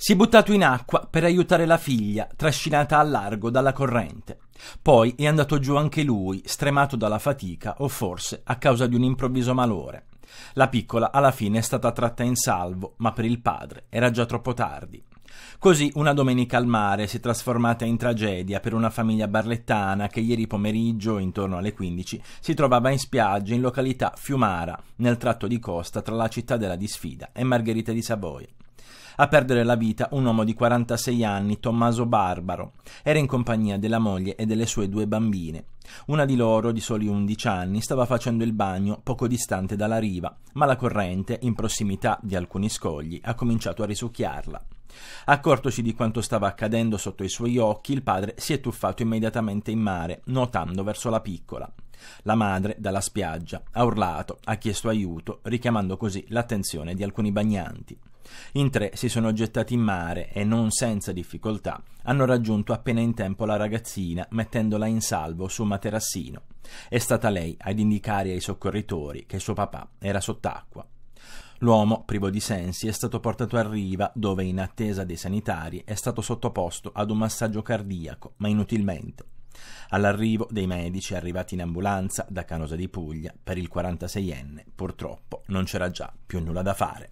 Si è buttato in acqua per aiutare la figlia, trascinata al largo dalla corrente. Poi è andato giù anche lui, stremato dalla fatica o forse a causa di un improvviso malore. La piccola alla fine è stata tratta in salvo, ma per il padre era già troppo tardi. Così una domenica al mare si è trasformata in tragedia per una famiglia barlettana che ieri pomeriggio, intorno alle 15, si trovava in spiaggia in località Fiumara, nel tratto di costa tra la città della disfida e Margherita di Savoia. A perdere la vita un uomo di 46 anni, Tommaso Barbaro, era in compagnia della moglie e delle sue due bambine. Una di loro, di soli 11 anni, stava facendo il bagno poco distante dalla riva, ma la corrente, in prossimità di alcuni scogli, ha cominciato a risucchiarla. Accortosi di quanto stava accadendo sotto i suoi occhi, il padre si è tuffato immediatamente in mare, nuotando verso la piccola. La madre, dalla spiaggia, ha urlato, ha chiesto aiuto, richiamando così l'attenzione di alcuni bagnanti. In tre si sono gettati in mare e non senza difficoltà hanno raggiunto appena in tempo la ragazzina mettendola in salvo su un materassino. È stata lei ad indicare ai soccorritori che suo papà era sott'acqua. L'uomo, privo di sensi, è stato portato a riva dove, in attesa dei sanitari, è stato sottoposto ad un massaggio cardiaco, ma inutilmente. All'arrivo dei medici arrivati in ambulanza da Canosa di Puglia, per il 46enne, purtroppo non c'era già più nulla da fare.